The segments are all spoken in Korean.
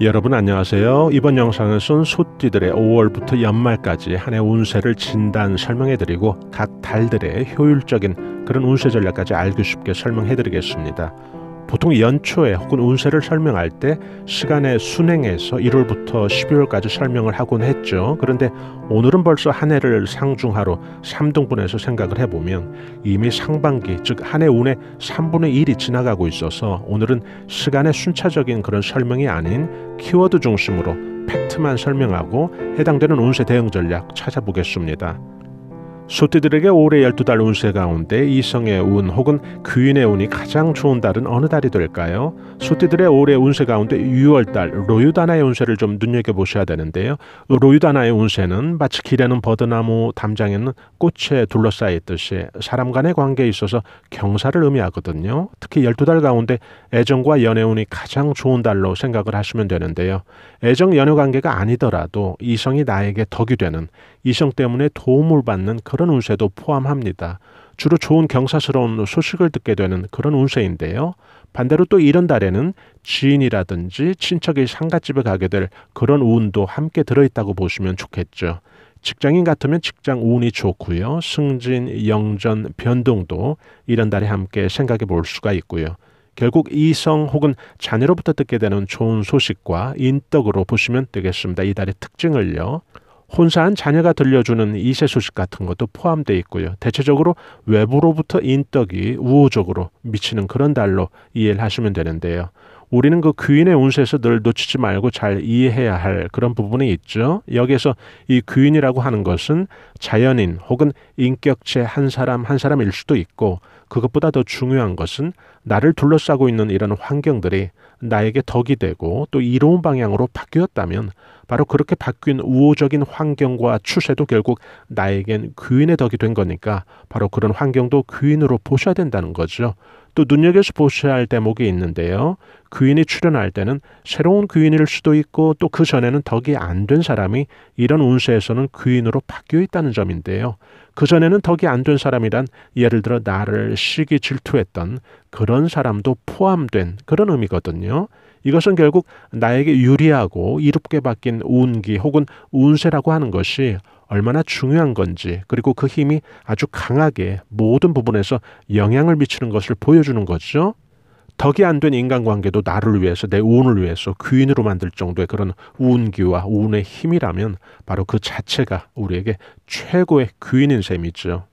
여러분 안녕하세요. 이번 영상은 쏜 소띠들의 5월부터 연말까지 한 해 운세를 진단 설명해드리고 각 달들의 효율적인 그런 운세 전략까지 알기 쉽게 설명해드리겠습니다. 보통 연초에 혹은 운세를 설명할 때 시간의 순행에서 1월부터 12월까지 설명을 하곤 했죠. 그런데 오늘은 벌써 한 해를 상중하로 3등분해서 생각을 해보면 이미 상반기, 즉 한 해 운의 3분의 1이 지나가고 있어서 오늘은 시간의 순차적인 그런 설명이 아닌 키워드 중심으로 팩트만 설명하고 해당되는 운세 대응 전략 찾아보겠습니다. 소띠들에게 올해 12달 운세 가운데 이성의 운 혹은 귀인의 운이 가장 좋은 달은 어느 달이 될까요? 소띠들의 올해 운세 가운데 6월달 로유다나의 운세를 좀 눈여겨보셔야 되는데요. 로유다나의 운세는 마치 길에는 버드나무, 담장에는 꽃에 둘러싸여있듯이 사람 간의 관계에 있어서 경사를 의미하거든요. 특히 12달 가운데 애정과 연애 운이 가장 좋은 달로 생각을 하시면 되는데요. 애정 연애 관계가 아니더라도 이성이 나에게 덕이 되는 이성 때문에 도움을 받는 그런 운세도 포함합니다. 주로 좋은 경사스러운 소식을 듣게 되는 그런 운세인데요. 반대로 또 이런 달에는 지인이라든지 친척이 상가집에 가게 될 그런 운도 함께 들어있다고 보시면 좋겠죠. 직장인 같으면 직장 운이 좋고요. 승진, 영전, 변동도 이런 달에 함께 생각해 볼 수가 있고요. 결국 이성 혹은 자녀로부터 듣게 되는 좋은 소식과 인덕으로 보시면 되겠습니다. 이 달의 특징을요. 혼사한 자녀가 들려주는 이세 소식 같은 것도 포함되어 있고요. 대체적으로 외부로부터 인덕이 우호적으로 미치는 그런 달로 이해를 하시면 되는데요. 우리는 그 귀인의 운세에서 늘 놓치지 말고 잘 이해해야 할 그런 부분이 있죠. 여기에서 이 귀인이라고 하는 것은 자연인 혹은 인격체 한 사람 한 사람일 수도 있고 그것보다 더 중요한 것은 나를 둘러싸고 있는 이런 환경들이 나에게 덕이 되고 또 이로운 방향으로 바뀌었다면 바로 그렇게 바뀐 우호적인 환경과 추세도 결국 나에겐 귀인의 덕이 된 거니까 바로 그런 환경도 귀인으로 보셔야 된다는 거죠. 또 눈여겨서 보셔야 할 대목이 있는데요. 귀인이 출연할 때는 새로운 귀인일 수도 있고 또 그 전에는 덕이 안 된 사람이 이런 운세에서는 귀인으로 바뀌어 있다는 점인데요. 그 전에는 덕이 안 된 사람이란 예를 들어 나를 시기 질투했던 그런 사람도 포함된 그런 의미거든요. 이것은 결국 나에게 유리하고 이롭게 바뀐 운기 혹은 운세라고 하는 것이 얼마나 중요한 건지 그리고 그 힘이 아주 강하게 모든 부분에서 영향을 미치는 것을 보여주는 거죠. 덕이 안 된 인간관계도 나를 위해서 내 운을 위해서 귀인으로 만들 정도의 그런 운기와 운의 힘이라면 바로 그 자체가 우리에게 최고의 귀인인 셈이죠.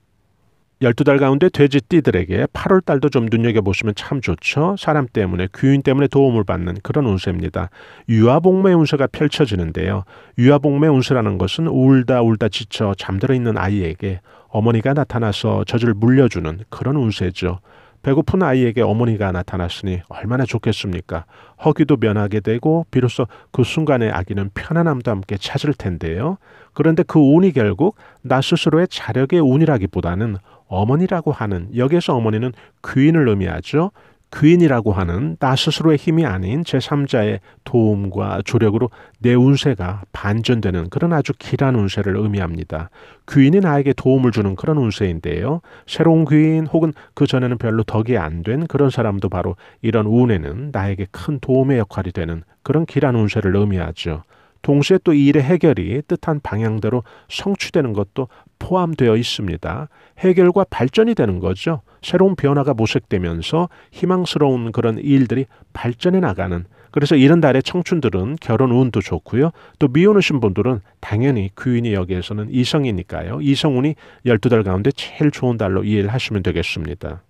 열두 달 가운데 돼지띠들에게 8월 달도 좀 눈여겨보시면 참 좋죠. 사람 때문에, 귀인 때문에 도움을 받는 그런 운세입니다. 유아복매 운세가 펼쳐지는데요. 유아복매 운세라는 것은 울다 울다 지쳐 잠들어 있는 아이에게 어머니가 나타나서 젖을 물려주는 그런 운세죠. 배고픈 아이에게 어머니가 나타났으니 얼마나 좋겠습니까? 허기도 면하게 되고 비로소 그순간에 아기는 편안함도 함께 찾을 텐데요. 그런데 그 운이 결국 나 스스로의 자력의 운이라기보다는 어머니라고 하는 여기에서 어머니는 귀인을 의미하죠. 귀인이라고 하는 나 스스로의 힘이 아닌 제3자의 도움과 조력으로 내 운세가 반전되는 그런 아주 길한 운세를 의미합니다. 귀인이 나에게 도움을 주는 그런 운세인데요. 새로운 귀인 혹은 그전에는 별로 덕이 안 된 그런 사람도 바로 이런 운에는 나에게 큰 도움의 역할이 되는 그런 길한 운세를 의미하죠. 동시에 또 이 일의 해결이 뜻한 방향대로 성취되는 것도 포함되어 있습니다. 해결과 발전이 되는 거죠. 새로운 변화가 모색되면서 희망스러운 그런 일들이 발전해 나가는 그래서 이런 달에 청춘들은 결혼 운도 좋고요. 또 미혼 오신 분들은 당연히 귀인이 여기에서는 이성이니까요. 이성운이 12달 가운데 제일 좋은 달로 이해를 하시면 되겠습니다.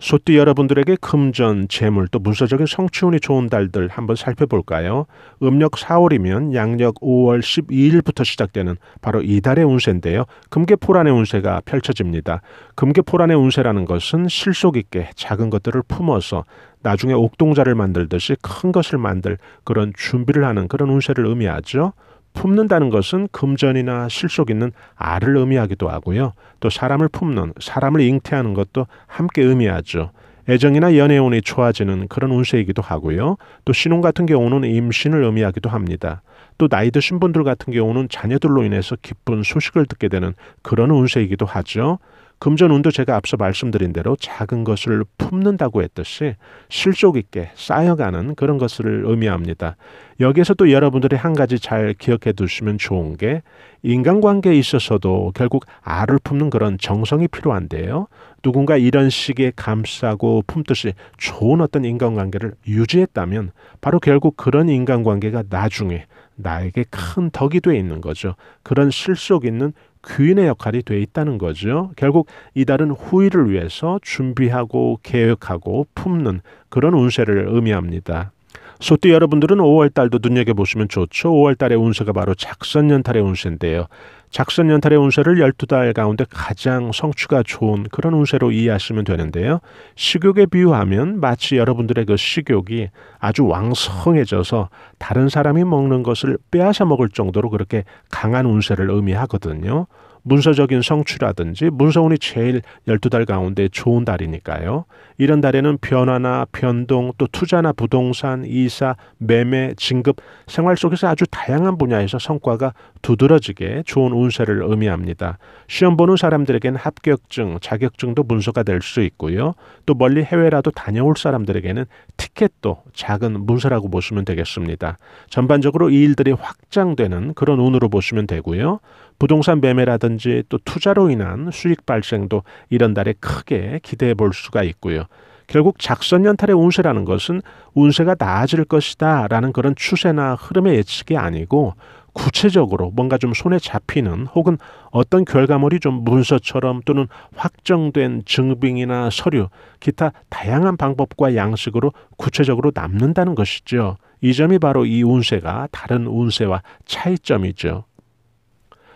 소띠 여러분들에게 금전, 재물 또 문서적인 성취운이 좋은 달들 한번 살펴볼까요? 음력 4월이면 양력 5월 12일부터 시작되는 바로 이달의 운세인데요. 금계포란의 운세가 펼쳐집니다. 금계포란의 운세라는 것은 실속 있게 작은 것들을 품어서 나중에 옥동자를 만들듯이 큰 것을 만들 그런 준비를 하는 그런 운세를 의미하죠. 품는다는 것은 금전이나 실속 있는 알을 의미하기도 하고요. 또 사람을 품는, 사람을 잉태하는 것도 함께 의미하죠. 애정이나 연애운이 좋아지는 그런 운세이기도 하고요. 또 신혼 같은 경우는 임신을 의미하기도 합니다. 또 나이 드신 분들 같은 경우는 자녀들로 인해서 기쁜 소식을 듣게 되는 그런 운세이기도 하죠. 금전운도 제가 앞서 말씀드린 대로 작은 것을 품는다고 했듯이 실속 있게 쌓여가는 그런 것을 의미합니다. 여기에서 또 여러분들이 한 가지 잘 기억해 두시면 좋은 게 인간관계에 있어서도 결국 알을 품는 그런 정성이 필요한데요. 누군가 이런 식의 감싸고 품듯이 좋은 어떤 인간관계를 유지했다면 바로 결국 그런 인간관계가 나중에 나에게 큰 덕이 돼 있는 거죠. 그런 실속 있는 귀인의 역할이 돼 있다는 거죠. 결국 이달은 후일을 위해서 준비하고 계획하고 품는 그런 운세를 의미합니다. 소띠 여러분들은 5월 달도 눈여겨보시면 좋죠. 5월 달의 운세가 바로 작선연탈의 운세인데요. 작선연탈의 운세를 12달 가운데 가장 성취가 좋은 그런 운세로 이해하시면 되는데요. 식욕에 비유하면 마치 여러분들의 그 식욕이 아주 왕성해져서 다른 사람이 먹는 것을 빼앗아 먹을 정도로 그렇게 강한 운세를 의미하거든요. 문서적인 성취라든지 문서운이 제일 12달 가운데 좋은 달이니까요. 이런 달에는 변화나 변동, 또 투자나 부동산, 이사, 매매, 진급, 생활 속에서 아주 다양한 분야에서 성과가 두드러지게 좋은 운세를 의미합니다. 시험 보는 사람들에겐 합격증, 자격증도 문서가 될 수 있고요. 또 멀리 해외라도 다녀올 사람들에게는 티켓도 작은 문서라고 보시면 되겠습니다. 전반적으로 이 일들이 확장되는 그런 운으로 보시면 되고요. 부동산 매매라든지 또 투자로 인한 수익 발생도 이런 달에 크게 기대해 볼 수가 있고요. 결국 작선 연탈의 운세라는 것은 운세가 나아질 것이다 라는 그런 추세나 흐름의 예측이 아니고 구체적으로 뭔가 좀 손에 잡히는 혹은 어떤 결과물이 좀 문서처럼 또는 확정된 증빙이나 서류, 기타 다양한 방법과 양식으로 구체적으로 남는다는 것이죠. 이 점이 바로 이 운세가 다른 운세와 차이점이죠.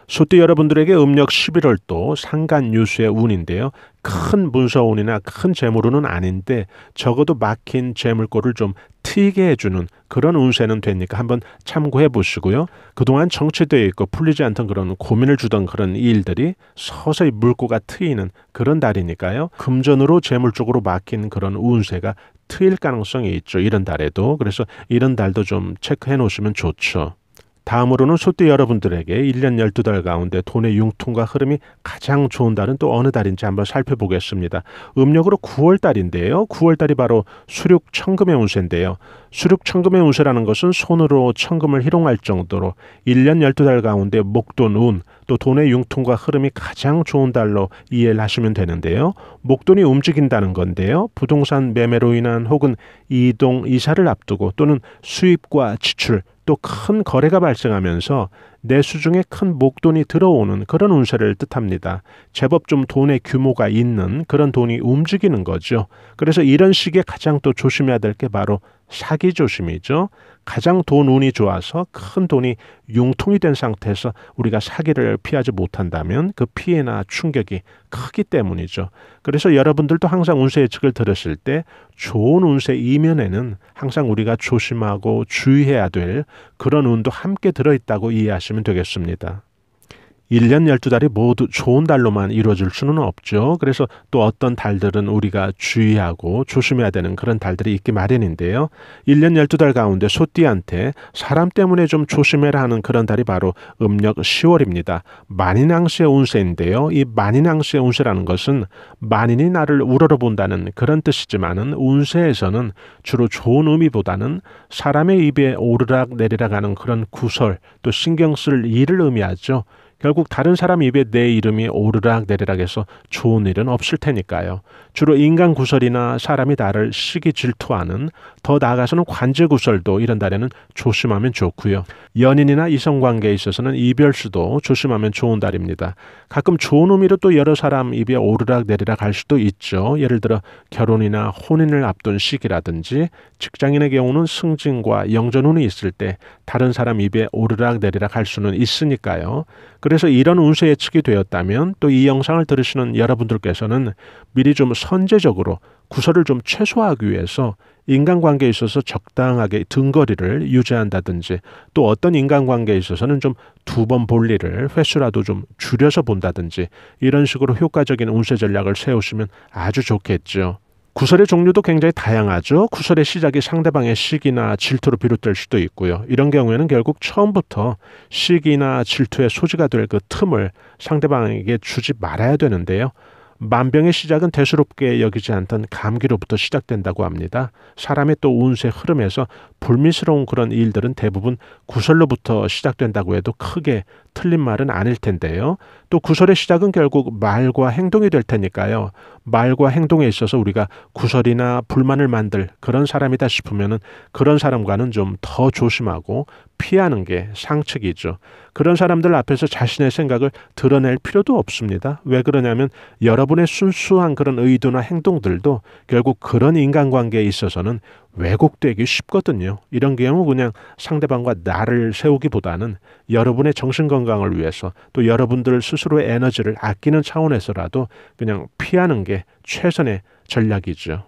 소띠 여러분들에게 음력 11월도 상간 유수의 운인데요. 큰 문서운이나 큰 재물운은 아닌데 적어도 막힌 재물고를 좀 트이게 해주는 그런 운세는 되니까 한번 참고해 보시고요. 그동안 정체되어 있고 풀리지 않던 그런 고민을 주던 그런 일들이 서서히 물고가 트이는 그런 달이니까요. 금전으로 재물 쪽으로 막힌 그런 운세가 트일 가능성이 있죠. 이런 달에도. 그래서 이런 달도 좀 체크해 놓으시면 좋죠. 다음으로는 소띠 여러분들에게 1년 12달 가운데 돈의 융통과 흐름이 가장 좋은 달은 또 어느 달인지 한번 살펴보겠습니다. 음력으로 9월 달인데요. 9월 달이 바로 수륙 천금의 운세인데요. 수륙 천금의 운세라는 것은 손으로 천금을 희롱할 정도로 1년 12달 가운데 목돈 운, 또 돈의 융통과 흐름이 가장 좋은 달로 이해를 하시면 되는데요. 목돈이 움직인다는 건데요. 부동산 매매로 인한 혹은 이동, 이사를 앞두고 또는 수입과 지출, 또큰 거래가 발생하면서 내수중에 큰 목돈이 들어오는 그런 운세를 뜻합니다. 제법 좀 돈의 규모가 있는 그런 돈이 움직이는 거죠. 그래서 이런 시기에 가장 또 조심해야 될 게 바로 사기 조심이죠. 가장 돈 운이 좋아서 큰 돈이 융통이 된 상태에서 우리가 사기를 피하지 못한다면 그 피해나 충격이 크기 때문이죠. 그래서 여러분들도 항상 운세 예측을 들으실 때 좋은 운세 이면에는 항상 우리가 조심하고 주의해야 될 그런 운도 함께 들어있다고 이해하시면 보시면 되겠습니다. 1년 12달이 모두 좋은 달로만 이루어질 수는 없죠. 그래서 또 어떤 달들은 우리가 주의하고 조심해야 되는 그런 달들이 있기 마련인데요. 1년 12달 가운데 소띠한테 사람 때문에 좀 조심해라 하는 그런 달이 바로 음력 10월입니다. 만인왕세 운세인데요. 이 만인왕세 운세라는 것은 만인이 나를 우러러본다는 그런 뜻이지만은 운세에서는 주로 좋은 의미보다는 사람의 입에 오르락 내리락 하는 그런 구설 또 신경 쓸 일을 의미하죠. 결국 다른 사람 입에 내 이름이 오르락 내리락 해서 좋은 일은 없을 테니까요. 주로 인간 구설이나 사람이 나를 시기 질투하는 더 나아가서는 관제 구설도 이런 달에는 조심하면 좋고요. 연인이나 이성 관계에 있어서는 이별수도 조심하면 좋은 달입니다. 가끔 좋은 의미로 또 여러 사람 입에 오르락 내리락 할 수도 있죠. 예를 들어 결혼이나 혼인을 앞둔 시기라든지 직장인의 경우는 승진과 영전운이 있을 때 다른 사람 입에 오르락 내리락 할 수는 있으니까요. 그래서 이런 운세 예측이 되었다면 또 이 영상을 들으시는 여러분들께서는 미리 좀 선제적으로 구설을 좀 최소화하기 위해서 인간관계에 있어서 적당하게 등거리를 유지한다든지 또 어떤 인간관계에 있어서는 좀 두 번 볼 일을 횟수라도 좀 줄여서 본다든지 이런 식으로 효과적인 운세 전략을 세우시면 아주 좋겠죠. 구설의 종류도 굉장히 다양하죠. 구설의 시작이 상대방의 시기나 질투로 비롯될 수도 있고요. 이런 경우에는 결국 처음부터 시기나 질투의 소지가 될 그 틈을 상대방에게 주지 말아야 되는데요. 만병의 시작은 대수롭게 여기지 않던 감기로부터 시작된다고 합니다. 사람의 또 운세 흐름에서 불미스러운 그런 일들은 대부분 구설로부터 시작된다고 해도 크게 틀린 말은 아닐 텐데요. 또 구설의 시작은 결국 말과 행동이 될 테니까요. 말과 행동에 있어서 우리가 구설이나 불만을 만들 그런 사람이다 싶으면은 그런 사람과는 좀 더 조심하고 피하는 게 상책이죠. 그런 사람들 앞에서 자신의 생각을 드러낼 필요도 없습니다. 왜 그러냐면 여러 여러분의 순수한 그런 의도나 행동들도 결국 그런 인간관계에 있어서는 왜곡되기 쉽거든요. 이런 경우 그냥 상대방과 나를 세우기보다는 여러분의 정신건강을 위해서 또 여러분들 스스로의 에너지를 아끼는 차원에서라도 그냥 피하는 게 최선의 전략이죠.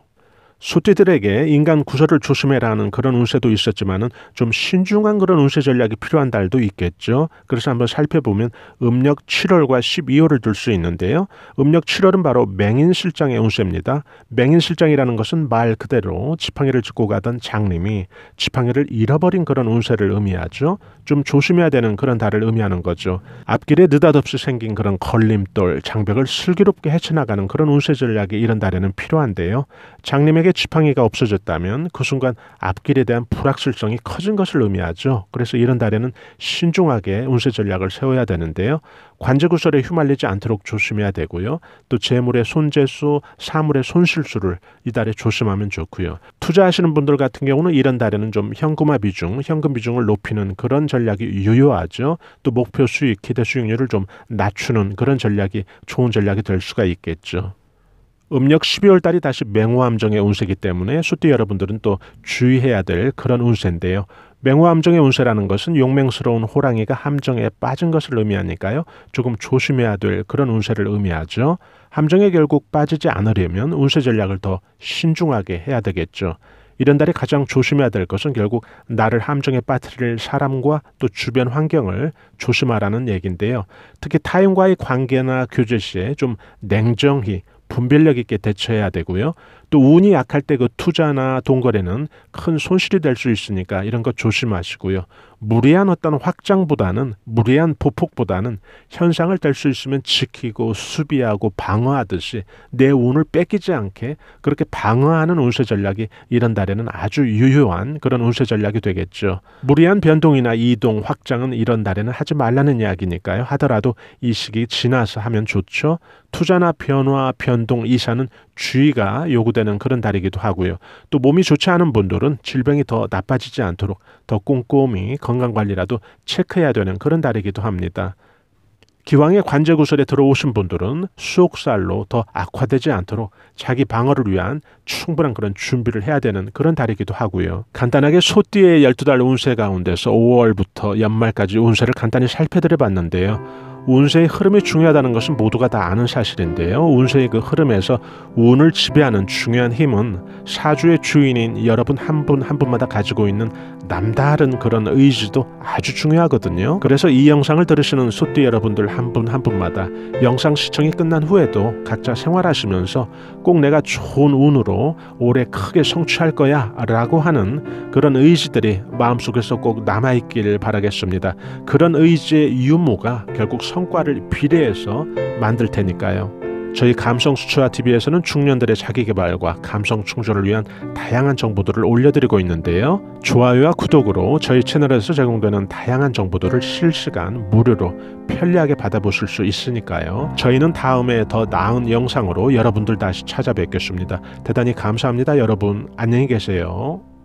소띠들에게 인간 구설을 조심해라는 그런 운세도 있었지만은 좀 신중한 그런 운세 전략이 필요한 달도 있겠죠. 그래서 한번 살펴보면 음력 7월과 12월을 둘 수 있는데요. 음력 7월은 바로 맹인실장의 운세입니다. 맹인실장이라는 것은 말 그대로 지팡이를 짚고 가던 장님이 지팡이를 잃어버린 그런 운세를 의미하죠. 좀 조심해야 되는 그런 달을 의미하는 거죠. 앞길에 느닷없이 생긴 그런 걸림돌, 장벽을 슬기롭게 헤쳐나가는 그런 운세 전략이 이런 달에는 필요한데요. 장님에게 만약에 지팡이가 없어졌다면 그 순간 앞길에 대한 불확실성이 커진 것을 의미하죠. 그래서 이런 달에는 신중하게 운세 전략을 세워야 되는데요. 관제구설에 휘말리지 않도록 조심해야 되고요. 또 재물의 손재수, 사물의 손실수를 이달에 조심하면 좋고요. 투자하시는 분들 같은 경우는 이런 달에는 좀 현금화 비중, 현금 비중을 높이는 그런 전략이 유효하죠. 또 목표 수익, 기대 수익률을 좀 낮추는 그런 전략이 좋은 전략이 될 수가 있겠죠. 음력 12월 달이 다시 맹호함정의 운세이기 때문에 수띠 여러분들은 또 주의해야 될 그런 운세인데요. 맹호함정의 운세라는 것은 용맹스러운 호랑이가 함정에 빠진 것을 의미하니까요. 조금 조심해야 될 그런 운세를 의미하죠. 함정에 결국 빠지지 않으려면 운세 전략을 더 신중하게 해야 되겠죠. 이런 달에 가장 조심해야 될 것은 결국 나를 함정에 빠뜨릴 사람과 또 주변 환경을 조심하라는 얘기인데요. 특히 타인과의 관계나 교제 시에 좀 냉정히 분별력 있게 대처해야 되고요. 또 운이 약할 때 그 투자나 동거래는 큰 손실이 될 수 있으니까 이런 거 조심하시고요. 무리한 어떤 확장보다는 무리한 보폭보다는 현상을 될 수 있으면 지키고 수비하고 방어하듯이 내 운을 뺏기지 않게 그렇게 방어하는 운세 전략이 이런 달에는 아주 유효한 그런 운세 전략이 되겠죠. 무리한 변동이나 이동, 확장은 이런 달에는 하지 말라는 이야기니까요. 하더라도 이 시기 지나서 하면 좋죠. 투자나 변화, 변동, 이사는 주의가 요구되는 그런 달이기도 하고요. 또 몸이 좋지 않은 분들은 질병이 더 나빠지지 않도록 더 꼼꼼히 건강 관리라도 체크해야 되는 그런 달이기도 합니다. 기왕에 관제 구설에 들어오신 분들은 수옥살로 더 악화되지 않도록 자기 방어를 위한 충분한 그런 준비를 해야 되는 그런 달이기도 하고요. 간단하게 소띠의 12달 운세 가운데서 5월부터 연말까지 운세를 간단히 살펴드려 봤는데요. 운세의 흐름이 중요하다는 것은 모두가 다 아는 사실인데요. 운세의 그 흐름에서 운을 지배하는 중요한 힘은 사주의 주인인 여러분 한 분한 한 분마다 가지고 있는 남다른 그런 의지도 아주 중요하거든요. 그래서 이 영상을 들으시는 소띠 여러분들 한 분한 한 분마다 영상 시청이 끝난 후에도 각자 생활하시면서 꼭 내가 좋은 운으로 올해 크게 성취할 거야 라고 하는 그런 의지들이 마음속에서 꼭 남아있길 바라겠습니다. 그런 의지의 유무가 결국 성과를 비례해서 만들 테니까요. 저희 감성수채화TV에서는 중년들의 자기개발과 감성 충전을 위한 다양한 정보들을 올려드리고 있는데요. 좋아요와 구독으로 저희 채널에서 제공되는 다양한 정보들을 실시간 무료로 편리하게 받아보실 수 있으니까요. 저희는 다음에 더 나은 영상으로 여러분들 다시 찾아뵙겠습니다. 대단히 감사합니다. 여러분 안녕히 계세요.